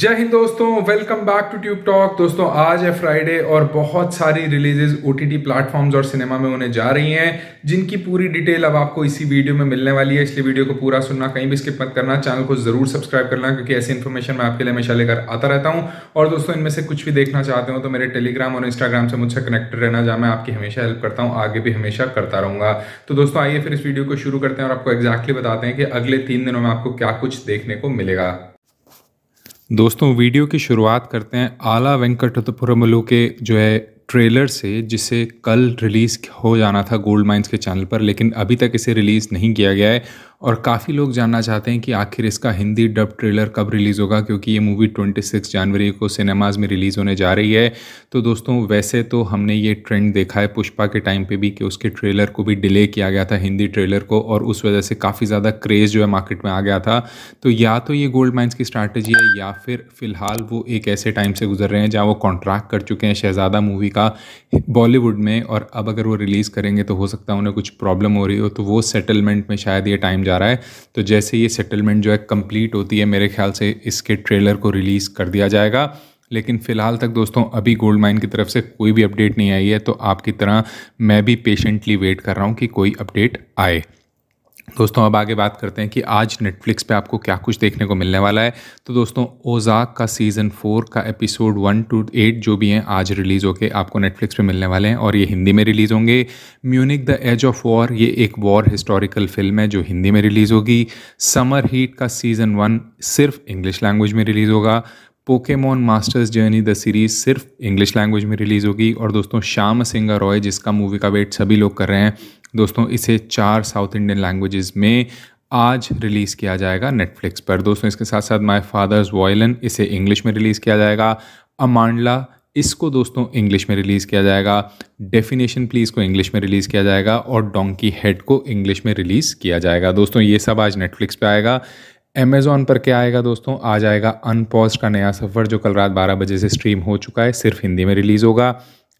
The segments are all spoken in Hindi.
जय हिंद दोस्तों welcome back to Tube Talk दोस्तों आज है फ्राइडे और बहुत सारी releases O T T platforms और सिनेमा में होने जा रही हैं जिनकी पूरी डिटेल अब आपको इसी वीडियो में मिलने वाली है इसलिए वीडियो को पूरा सुनना कहीं भी स्किप मत करना चैनल को जरूर सब्सक्राइब करना क्योंकि ऐसी इन्फॉर्मेशन मैं आपके लिए हमेशा लेकर आता रहता हूँ और दोस्तों इनमें से कुछ भी देखना चाहते हो तो मेरे टेलीग्राम और इंस्टाग्राम से मुझसे कनेक्टेड रहना जहाँ मैं आपकी हमेशा हेल्प करता हूँ आगे भी हमेशा करता रहूँगा तो दोस्तों आइए फिर इस वीडियो को शुरू करते हैं और आपको एक्जैक्टली बताते हैं कि अगले तीन दिनों में आपको क्या कुछ देखने को मिलेगा दोस्तों वीडियो की शुरुआत करते हैं आला वेंकटपुरमलू के जो है ट्रेलर से जिसे कल रिलीज़ हो जाना था गोल्ड माइंस के चैनल पर लेकिन अभी तक इसे रिलीज़ नहीं किया गया है और काफ़ी लोग जानना चाहते हैं कि आखिर इसका हिंदी डब ट्रेलर कब रिलीज़ होगा क्योंकि ये मूवी 26 जनवरी को सिनेमाज़ में रिलीज़ होने जा रही है तो दोस्तों वैसे तो हमने ये ट्रेंड देखा है पुष्पा के टाइम पे भी कि उसके ट्रेलर को भी डिले किया गया था हिंदी ट्रेलर को और उस वजह से काफ़ी ज़्यादा क्रेज़ जो है मार्केट में आ गया था तो या तो ये गोल्ड माइन्स की स्ट्रैटेजी है या फिर फ़िलहाल वो एक ऐसे टाइम से गुजर रहे हैं जहाँ वो कॉन्ट्रैक्ट कर चुके हैं शहजादा मूवी का बॉलीवुड में और अब अगर वो रिलीज़ करेंगे तो हो सकता है उन्हें कुछ प्रॉब्लम हो रही हो तो वो सेटलमेंट में शायद ये टाइम जा रहा है तो जैसे ये सेटलमेंट जो है कंप्लीट होती है मेरे ख्याल से इसके ट्रेलर को रिलीज़ कर दिया जाएगा लेकिन फ़िलहाल तक दोस्तों अभी गोल्ड माइन की तरफ से कोई भी अपडेट नहीं आई है तो आपकी तरह मैं भी पेशेंटली वेट कर रहा हूँ कि कोई अपडेट आए दोस्तों अब आगे बात करते हैं कि आज नेटफ्लिक्स पे आपको क्या कुछ देखने को मिलने वाला है तो दोस्तों ओजाक का सीज़न फोर का एपिसोड वन टू एट जो भी हैं आज रिलीज़ होके आपको नेटफ्लिक्स पे मिलने वाले हैं और ये हिंदी में रिलीज़ होंगे Munich the edge of war ये एक वॉर हिस्टोरिकल फिल्म है जो हिंदी में रिलीज़ होगी समर हीट का सीज़न वन सिर्फ इंग्लिश लैंग्वेज में रिलीज़ होगा Pokemon masters journey the series सिर्फ इंग्लिश लैंग्वेज में रिलीज़ होगी और दोस्तों श्याम सिंगा रॉय जिसका मूवी का वेट सभी लोग कर रहे हैं दोस्तों इसे चार साउथ इंडियन लैंग्वेजेस में आज रिलीज़ किया जाएगा नेटफ्लिक्स पर दोस्तों इसके साथ साथ माय फादर्स वॉयलन इसे इंग्लिश में रिलीज़ किया जाएगा अमांडला इसको दोस्तों इंग्लिश में रिलीज़ किया जाएगा डेफिनेशन प्लीज़ को इंग्लिश में रिलीज़ किया जाएगा और डोंकी हेड को इंग्लिश में रिलीज़ किया जाएगा दोस्तों ये सब आज नेटफ्लिक्स पर आएगा अमेज़ॉन पर क्या आएगा दोस्तों आ जाएगा अनपॉज का नया सफ़र जो कल रात 12 बजे से स्ट्रीम हो चुका है सिर्फ हिंदी में रिलीज़ होगा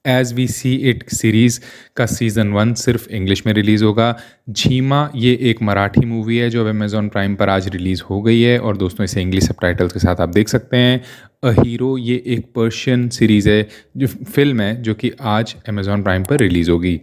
as we see it series का सीज़न वन सिर्फ इंग्लिश में रिलीज़ होगा झीमा ये एक मराठी मूवी है जो अब अमेज़ॉन प्राइम पर आज रिलीज़ हो गई है और दोस्तों इसे इंग्लिश सब के साथ आप देख सकते हैं अ हीरो ये एक पर्शियन सीरीज़ है जो फिल्म है जो कि आज अमेज़ॉन प्राइम पर रिलीज़ होगी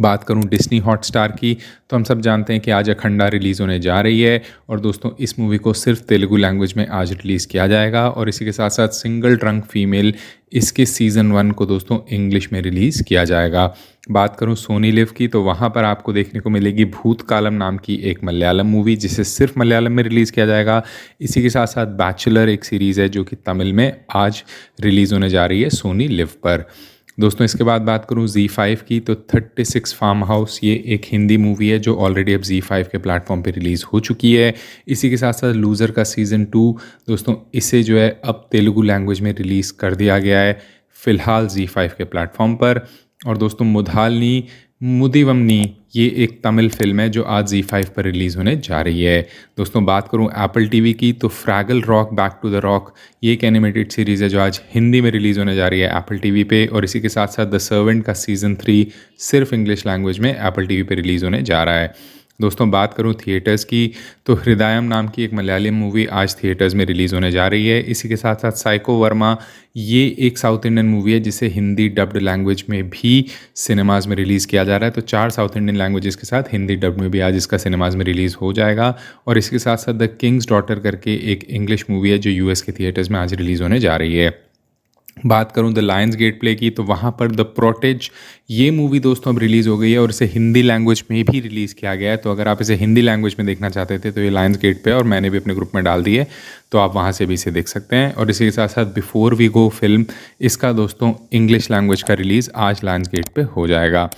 बात करूं डिस्नी हॉटस्टार की तो हम सब जानते हैं कि आज अखंडा रिलीज़ होने जा रही है और दोस्तों इस मूवी को सिर्फ तेलुगू लैंग्वेज में आज रिलीज़ किया जाएगा और इसी के साथ साथ सिंगल ट्रंक फीमेल इसके सीज़न वन को दोस्तों इंग्लिश में रिलीज़ किया जाएगा बात करूं सोनी लिव की तो वहाँ पर आपको देखने को मिलेगी भूत कालम नाम की एक मलयालम मूवी जिसे सिर्फ मलयालम में रिलीज़ किया जाएगा इसी के साथ साथ बैचलर एक सीरीज़ है जो कि तमिल में आज रिलीज़ होने जा रही है सोनी लिव पर दोस्तों इसके बाद बात करूँ जी फाइव की तो थर्टी सिक्स फार्म हाउस ये एक हिंदी मूवी है जो ऑलरेडी अब जी फाइव के प्लेटफॉर्म पे रिलीज़ हो चुकी है इसी के साथ साथ लूज़र का सीज़न टू दोस्तों इसे जो है अब तेलुगु लैंग्वेज में रिलीज़ कर दिया गया है फ़िलहाल जी फाइव के प्लेटफॉर्म पर और दोस्तों मुधालनी मुदीवमनी ये एक तमिल फिल्म है जो आज जी फाइव पर रिलीज़ होने जा रही है दोस्तों बात करूँ एप्पल टीवी की तो Fraggle Rock back to the rock ये एक एनिमेटेड सीरीज़ है जो आज हिंदी में रिलीज़ होने जा रही है एप्पल टीवी पे और इसी के साथ साथ द सर्वेंट का सीज़न थ्री सिर्फ इंग्लिश लैंग्वेज में एप्पल टीवी पे रिलीज़ होने जा रहा है दोस्तों बात करूं थिएटर्स की तो हृदयम नाम की एक मलयालम मूवी आज थिएटर्स में रिलीज़ होने जा रही है इसी के साथ साथ साइको वर्मा ये एक साउथ इंडियन मूवी है जिसे हिंदी डब्ड लैंग्वेज में भी सिनेमाज में रिलीज़ किया जा रहा है तो चार साउथ इंडियन लैंग्वेजेस के साथ हिंदी डब्ड में भी आज इसका सिनेमाज में रिलीज़ हो जाएगा और इसके साथ साथ द किंग्स डॉटर करके एक इंग्लिश मूवी है जो यूएस के थिएटर्स में आज रिलीज़ होने जा रही है बात करूं द लायंस गेट प्ले की तो वहाँ पर द प्रोटेज ये मूवी दोस्तों अब रिलीज़ हो गई है और इसे हिंदी लैंग्वेज में भी रिलीज़ किया गया है तो अगर आप इसे हिंदी लैंग्वेज में देखना चाहते थे तो ये लायंस गेट पे और मैंने भी अपने ग्रुप में डाल दिए तो आप वहाँ से भी इसे देख सकते हैं और इसी के साथ साथ बिफोर वी गो फिल्म इसका दोस्तों इंग्लिश लैंग्वेज का रिलीज़ आज लायंस गेट पर हो जाएगा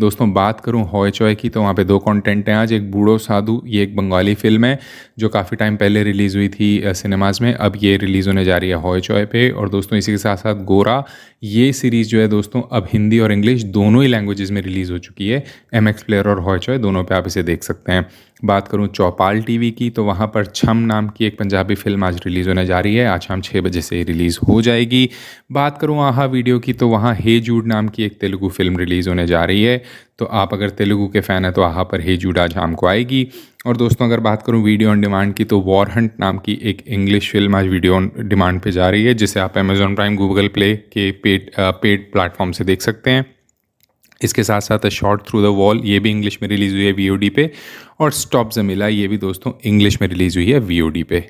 दोस्तों बात करूँ हॉय चॉय की तो वहाँ पे दो कंटेंट हैं आज एक बूढ़ो साधु ये एक बंगाली फिल्म है जो काफ़ी टाइम पहले रिलीज़ हुई थी सिनेमाज़ में अब ये रिलीज़ होने जा रही है हॉय चॉय पे और दोस्तों इसी के साथ साथ गोरा ये सीरीज़ जो है दोस्तों अब हिंदी और इंग्लिश दोनों ही लैंग्वेजेस में रिलीज़ हो चुकी है एम एक्स प्लेयर और हॉय चॉय दोनों पर आप इसे देख सकते हैं बात करूँ चौपाल टीवी की तो वहाँ पर छम नाम की एक पंजाबी फिल्म आज रिलीज़ होने जा रही है आज शाम छः बजे से रिलीज़ हो जाएगी बात करूँ आहा वीडियो की तो वहाँ हे जूड नाम की एक तेलुगु फिल्म रिलीज़ होने जा रही है तो आप अगर तेलुगु के फ़ैन हैं तो आहा पर हे जूड आज शाम को आएगी और दोस्तों अगर बात करूँ वीडियो ऑन डिमांड की तो वॉर हंट नाम की एक इंग्लिश फिल्म आज वीडियो ऑन डिमांड पर जा रही है जिसे आप अमेज़ॉन प्राइम गूगल प्ले के पेड पेड प्लेटफॉर्म से देख सकते हैं इसके साथ साथ शॉर्ट थ्रू द वॉल ये भी इंग्लिश में रिलीज़ हुई है वी पे और स्टॉप जमीला ये भी दोस्तों इंग्लिश में रिलीज़ हुई है वी पे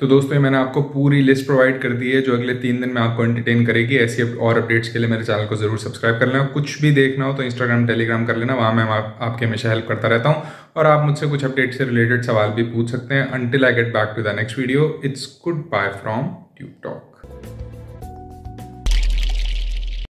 तो दोस्तों मैंने आपको पूरी लिस्ट प्रोवाइड कर दी है जो अगले तीन दिन में आपको एंटरटेन करेगी ऐसी और अपडेट्स के लिए मेरे चैनल को जरूर सब्सक्राइब कर लेना कुछ भी देखना हो तो इंस्टाग्राम टेलीग्राम कर लेना वहाँ मैं आप, आपके हमेशा हेल्प करता रहता हूँ और आप मुझसे कुछ अपडेट से रिलेटेड सवाल भी पूछ सकते हैं until I get back to the next video it's good bye from Tube talk